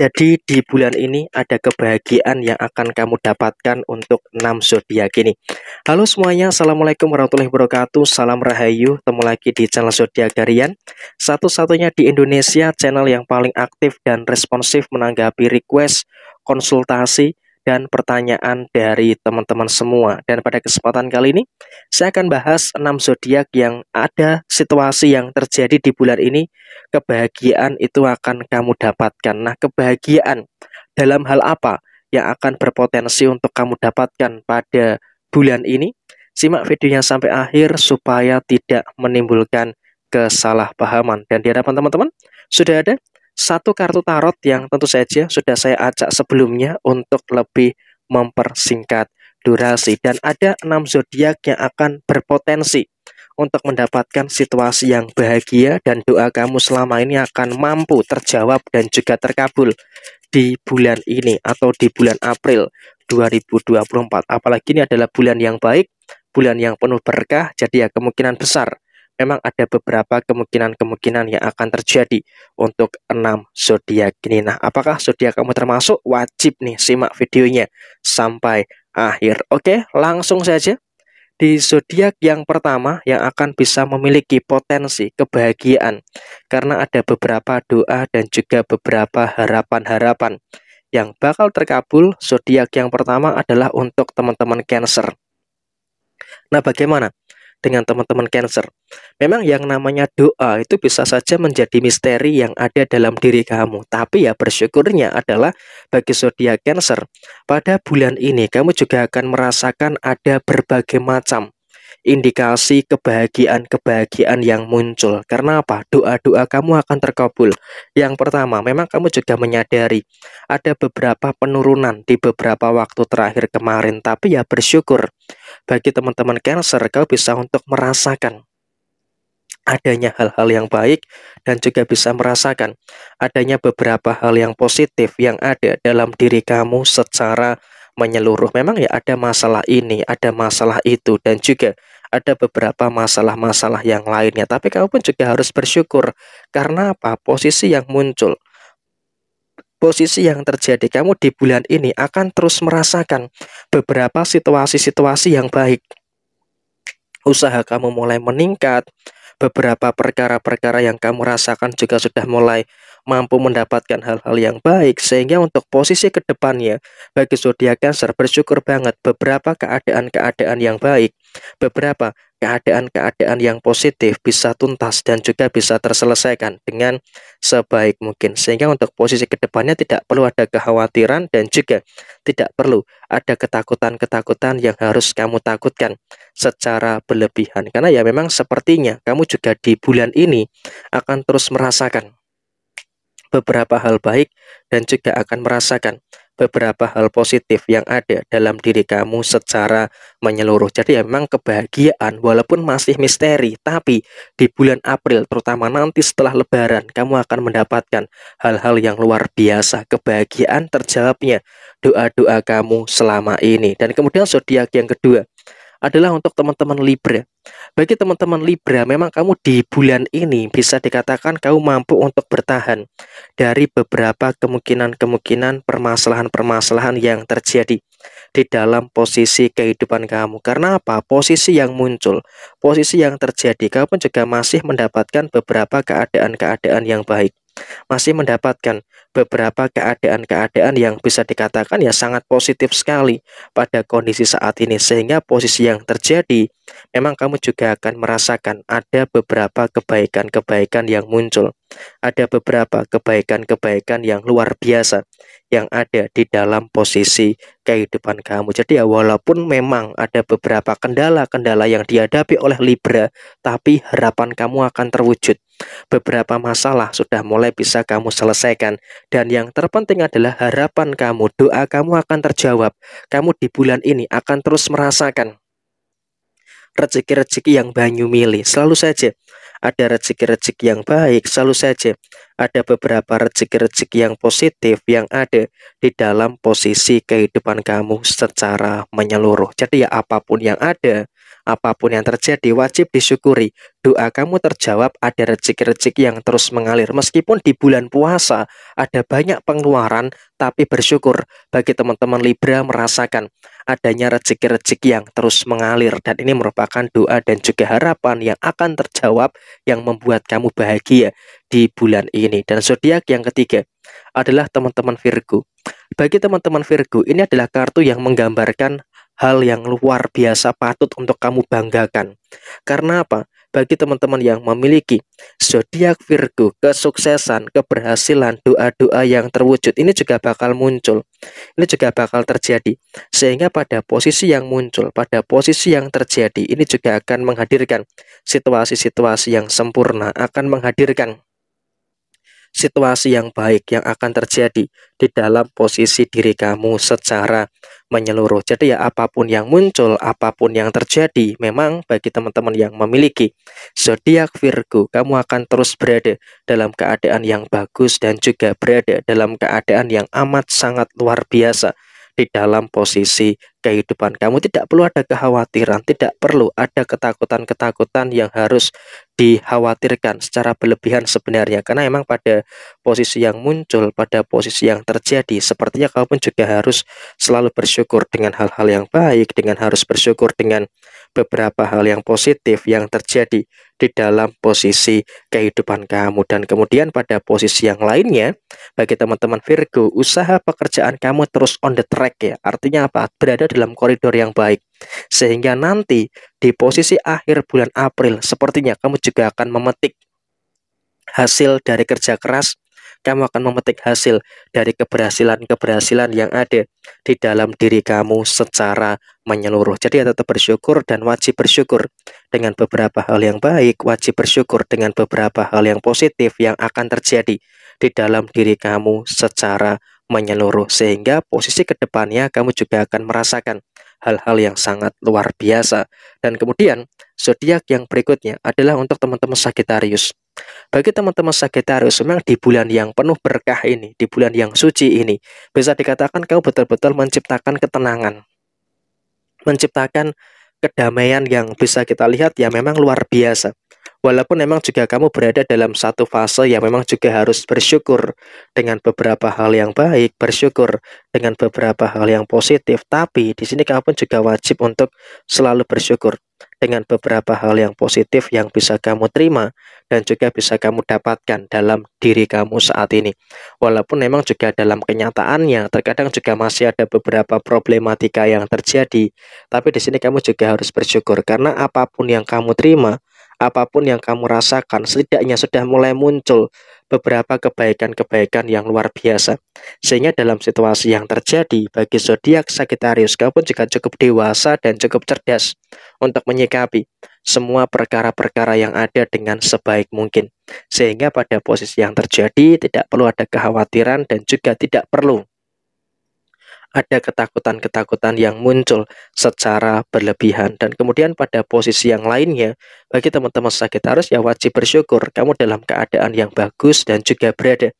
Jadi di bulan ini ada kebahagiaan yang akan kamu dapatkan untuk 6 zodiak ini. Halo semuanya, Assalamualaikum warahmatullahi wabarakatuh. Salam Rahayu, ketemu lagi di channel Zodiak Harian. Satu-satunya di Indonesia channel yang paling aktif dan responsif menanggapi request, konsultasi, dan pertanyaan dari teman-teman semua. Dan pada kesempatan kali ini, saya akan bahas 6 zodiak yang ada situasi yang terjadi di bulan ini, kebahagiaan itu akan kamu dapatkan. Nah, kebahagiaan dalam hal apa yang akan berpotensi untuk kamu dapatkan pada bulan ini? Simak videonya sampai akhir supaya tidak menimbulkan kesalahpahaman. Dan di hadapan teman-teman, sudah ada satu kartu tarot yang tentu saja sudah saya acak sebelumnya untuk lebih mempersingkat durasi dan ada enam zodiak yang akan berpotensi untuk mendapatkan situasi yang bahagia dan doa kamu selama ini akan mampu terjawab dan juga terkabul di bulan ini atau di bulan April 2024. Apalagi ini adalah bulan yang baik, bulan yang penuh berkah, jadi ya kemungkinan besar memang ada beberapa kemungkinan-kemungkinan yang akan terjadi untuk enam zodiak ini. Nah, apakah zodiak kamu termasuk? Wajib nih simak videonya sampai akhir. Oke, langsung saja. Di zodiak yang pertama yang akan bisa memiliki potensi kebahagiaan karena ada beberapa doa dan juga beberapa harapan-harapan yang bakal terkabul. Zodiak yang pertama adalah untuk teman-teman Cancer. Nah, bagaimana? dengan teman-teman Cancer. Memang yang namanya doa itu bisa saja menjadi misteri yang ada dalam diri kamu. Tapi ya bersyukurnya adalah bagi zodiak Cancer, pada bulan ini kamu juga akan merasakan ada berbagai macam indikasi kebahagiaan-kebahagiaan yang muncul. Karena apa? Doa-doa kamu akan terkabul. Yang pertama, memang kamu juga menyadari ada beberapa penurunan di beberapa waktu terakhir kemarin, tapi ya bersyukur bagi teman-teman Cancer, kau bisa untuk merasakan adanya hal-hal yang baik dan juga bisa merasakan adanya beberapa hal yang positif yang ada dalam diri kamu secara menyeluruh. Memang ya ada masalah ini, ada masalah itu dan juga ada beberapa masalah-masalah yang lainnya. Tapi kamu pun juga harus bersyukur karena apa? Posisi yang muncul posisi yang terjadi, kamu di bulan ini akan terus merasakan beberapa situasi-situasi yang baik. Usaha kamu mulai meningkat, beberapa perkara-perkara yang kamu rasakan juga sudah mulai mampu mendapatkan hal-hal yang baik sehingga untuk posisi kedepannya bagi zodiak Cancer bersyukur banget beberapa keadaan-keadaan yang baik beberapa keadaan-keadaan yang positif bisa tuntas dan juga bisa terselesaikan dengan sebaik mungkin. Sehingga untuk posisi kedepannya tidak perlu ada kekhawatiran dan juga tidak perlu ada ketakutan-ketakutan yang harus kamu takutkan secara berlebihan. Karena ya memang sepertinya kamu juga di bulan ini akan terus merasakan beberapa hal baik dan juga akan merasakan beberapa hal positif yang ada dalam diri kamu secara menyeluruh. Jadi ya memang kebahagiaan walaupun masih misteri, tapi di bulan April terutama nanti setelah lebaran kamu akan mendapatkan hal-hal yang luar biasa. Kebahagiaan terjawabnya doa-doa kamu selama ini. Dan kemudian zodiak yang kedua, adalah untuk teman-teman Libra. Bagi teman-teman Libra, memang kamu di bulan ini bisa dikatakan kamu mampu untuk bertahan dari beberapa kemungkinan-kemungkinan permasalahan-permasalahan yang terjadi di dalam posisi kehidupan kamu. Karena apa? Posisi yang muncul, posisi yang terjadi, kamu juga masih mendapatkan beberapa keadaan-keadaan yang baik masih mendapatkan beberapa keadaan-keadaan yang bisa dikatakan ya sangat positif sekali pada kondisi saat ini sehingga posisi yang terjadi memang kamu juga akan merasakan ada beberapa kebaikan-kebaikan yang muncul ada beberapa kebaikan-kebaikan yang luar biasa yang ada di dalam posisi kehidupan kamu. Jadi ya walaupun memang ada beberapa kendala-kendala yang dihadapi oleh Libra, tapi harapan kamu akan terwujud. Beberapa masalah sudah mulai bisa kamu selesaikan dan yang terpenting adalah harapan kamu, doa kamu akan terjawab. Kamu di bulan ini akan terus merasakan rezeki-rezeki yang Banyu milih. Selalu saja ada rezeki-rezeki yang baik, selalu saja ada beberapa rezeki-rezeki yang positif yang ada di dalam posisi kehidupan kamu secara menyeluruh. Jadi ya apapun yang ada, Apapun yang terjadi wajib disyukuri. Doa kamu terjawab, ada rezeki-rezeki yang terus mengalir. Meskipun di bulan puasa ada banyak pengeluaran, tapi bersyukur bagi teman-teman Libra merasakan adanya rezeki-rezeki yang terus mengalir. Dan ini merupakan doa dan juga harapan yang akan terjawab yang membuat kamu bahagia di bulan ini. Dan zodiak yang ketiga adalah teman-teman Virgo. Bagi teman-teman Virgo, ini adalah kartu yang menggambarkan hal yang luar biasa patut untuk kamu banggakan. Karena apa? Bagi teman-teman yang memiliki zodiak Virgo, kesuksesan, keberhasilan, doa-doa yang terwujud ini juga bakal muncul. Ini juga bakal terjadi. Sehingga pada posisi yang muncul, pada posisi yang terjadi ini juga akan menghadirkan situasi-situasi yang sempurna, akan menghadirkan situasi yang baik yang akan terjadi di dalam posisi diri kamu secara menyeluruh. Jadi ya apapun yang muncul, apapun yang terjadi, memang bagi teman-teman yang memiliki zodiak Virgo, kamu akan terus berada dalam keadaan yang bagus dan juga berada dalam keadaan yang amat sangat luar biasa di dalam posisi kehidupan kamu tidak perlu ada kekhawatiran tidak perlu ada ketakutan-ketakutan yang harus dikhawatirkan secara berlebihan sebenarnya karena emang pada posisi yang muncul pada posisi yang terjadi sepertinya kau pun juga harus selalu bersyukur dengan hal-hal yang baik dengan harus bersyukur dengan beberapa hal yang positif yang terjadi di dalam posisi kehidupan kamu. Dan kemudian pada posisi yang lainnya, bagi teman-teman Virgo, usaha pekerjaan kamu terus on the track ya. Artinya apa? Berada dalam koridor yang baik. Sehingga nanti di posisi akhir bulan April, sepertinya kamu juga akan memetik hasil dari kerja keras kamu akan memetik hasil dari keberhasilan-keberhasilan yang ada di dalam diri kamu secara menyeluruh. Jadi tetap bersyukur dan wajib bersyukur dengan beberapa hal yang baik, wajib bersyukur dengan beberapa hal yang positif yang akan terjadi di dalam diri kamu secara menyeluruh sehingga posisi kedepannya kamu juga akan merasakan hal-hal yang sangat luar biasa dan kemudian zodiak yang berikutnya adalah untuk teman-teman Sagittarius bagi teman-teman Sagittarius memang di bulan yang penuh berkah ini di bulan yang suci ini bisa dikatakan kamu betul-betul menciptakan ketenangan menciptakan kedamaian yang bisa kita lihat ya memang luar biasa Walaupun memang juga kamu berada dalam satu fase yang memang juga harus bersyukur dengan beberapa hal yang baik, bersyukur dengan beberapa hal yang positif, tapi di sini kamu pun juga wajib untuk selalu bersyukur dengan beberapa hal yang positif yang bisa kamu terima dan juga bisa kamu dapatkan dalam diri kamu saat ini. Walaupun memang juga dalam kenyataannya terkadang juga masih ada beberapa problematika yang terjadi, tapi di sini kamu juga harus bersyukur karena apapun yang kamu terima apapun yang kamu rasakan, setidaknya sudah mulai muncul beberapa kebaikan-kebaikan yang luar biasa. Sehingga dalam situasi yang terjadi bagi zodiak Sagittarius, kamu pun juga cukup dewasa dan cukup cerdas untuk menyikapi semua perkara-perkara yang ada dengan sebaik mungkin. Sehingga pada posisi yang terjadi tidak perlu ada kekhawatiran dan juga tidak perlu ada ketakutan-ketakutan yang muncul secara berlebihan. Dan kemudian pada posisi yang lainnya, bagi teman-teman sakit harus ya wajib bersyukur kamu dalam keadaan yang bagus dan juga berada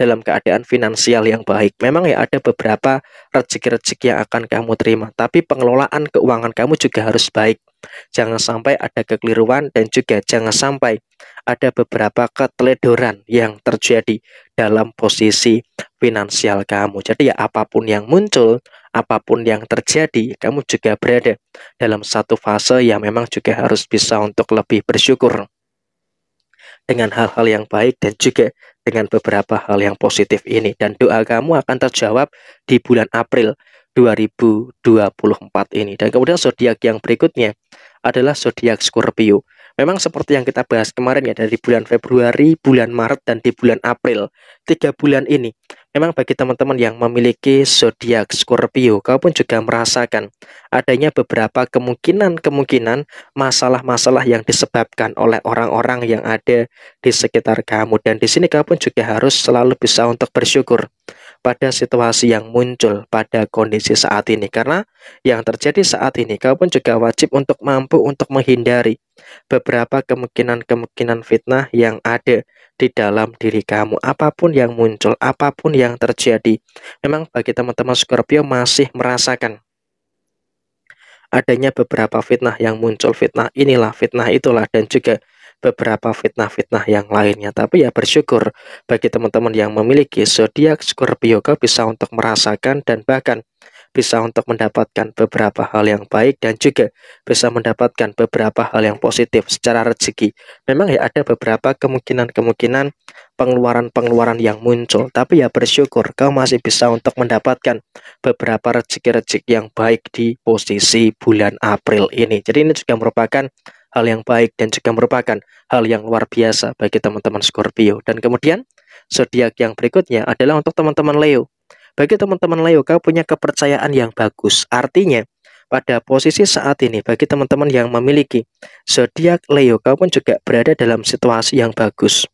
dalam keadaan finansial yang baik. Memang ya ada beberapa rezeki-rezeki yang akan kamu terima, tapi pengelolaan keuangan kamu juga harus baik. Jangan sampai ada kekeliruan dan juga jangan sampai ada beberapa keteledoran yang terjadi dalam posisi finansial kamu. Jadi ya apapun yang muncul, apapun yang terjadi, kamu juga berada dalam satu fase yang memang juga harus bisa untuk lebih bersyukur dengan hal-hal yang baik dan juga dengan beberapa hal yang positif ini dan doa kamu akan terjawab di bulan April 2024 ini. Dan kemudian zodiak yang berikutnya adalah zodiak Scorpio. Memang seperti yang kita bahas kemarin ya dari bulan Februari, bulan Maret dan di bulan April. Tiga bulan ini Memang bagi teman-teman yang memiliki zodiak Scorpio, kau pun juga merasakan adanya beberapa kemungkinan-kemungkinan masalah-masalah yang disebabkan oleh orang-orang yang ada di sekitar kamu. Dan di sini kau pun juga harus selalu bisa untuk bersyukur pada situasi yang muncul pada kondisi saat ini. Karena yang terjadi saat ini, kau pun juga wajib untuk mampu untuk menghindari beberapa kemungkinan-kemungkinan fitnah yang ada di dalam diri kamu. Apapun yang muncul, apapun yang terjadi. Memang bagi teman-teman Scorpio masih merasakan adanya beberapa fitnah yang muncul fitnah inilah fitnah itulah dan juga beberapa fitnah-fitnah yang lainnya. Tapi ya bersyukur bagi teman-teman yang memiliki zodiak Scorpio kau bisa untuk merasakan dan bahkan bisa untuk mendapatkan beberapa hal yang baik dan juga bisa mendapatkan beberapa hal yang positif secara rezeki. Memang ya ada beberapa kemungkinan-kemungkinan pengeluaran-pengeluaran yang muncul, tapi ya bersyukur kau masih bisa untuk mendapatkan beberapa rezeki-rezeki yang baik di posisi bulan April ini. Jadi ini juga merupakan hal yang baik dan juga merupakan hal yang luar biasa bagi teman-teman Scorpio. Dan kemudian zodiak yang berikutnya adalah untuk teman-teman Leo. Bagi teman-teman Leo, kau punya kepercayaan yang bagus. Artinya, pada posisi saat ini bagi teman-teman yang memiliki zodiak Leo, kau pun juga berada dalam situasi yang bagus.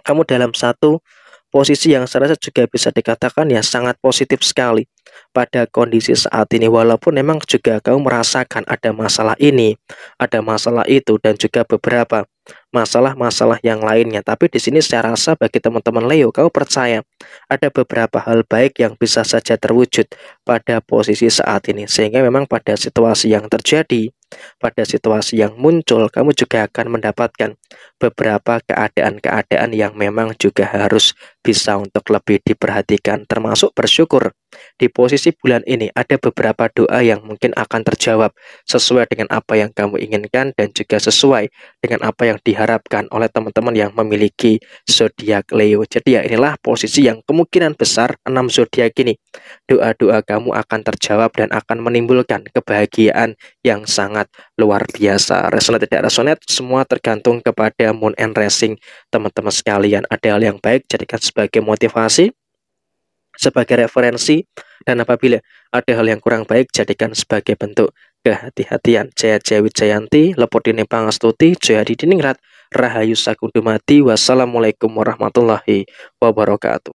Kamu dalam satu posisi yang saya rasa juga bisa dikatakan ya sangat positif sekali pada kondisi saat ini walaupun memang juga kamu merasakan ada masalah ini, ada masalah itu dan juga beberapa masalah-masalah yang lainnya. Tapi di sini saya rasa bagi teman-teman Leo kamu percaya ada beberapa hal baik yang bisa saja terwujud pada posisi saat ini sehingga memang pada situasi yang terjadi, pada situasi yang muncul kamu juga akan mendapatkan beberapa keadaan-keadaan yang memang juga harus bisa untuk lebih diperhatikan termasuk bersyukur. Di posisi bulan ini ada beberapa doa yang mungkin akan terjawab sesuai dengan apa yang kamu inginkan dan juga sesuai dengan apa yang diharapkan oleh teman-teman yang memiliki zodiak Leo. Jadi ya inilah posisi yang kemungkinan besar enam zodiak ini doa-doa kamu akan terjawab dan akan menimbulkan kebahagiaan yang sangat luar biasa. resonate tidak resonate semua tergantung kepada kepada Moon and Racing teman-teman sekalian. Ada hal yang baik, jadikan sebagai motivasi, sebagai referensi, dan apabila ada hal yang kurang baik, jadikan sebagai bentuk kehati-hatian. Jaya Jaya Wijayanti, Lepodini Pangastuti, Dini Diningrat, Rahayu Sakundumati, wassalamualaikum warahmatullahi wabarakatuh.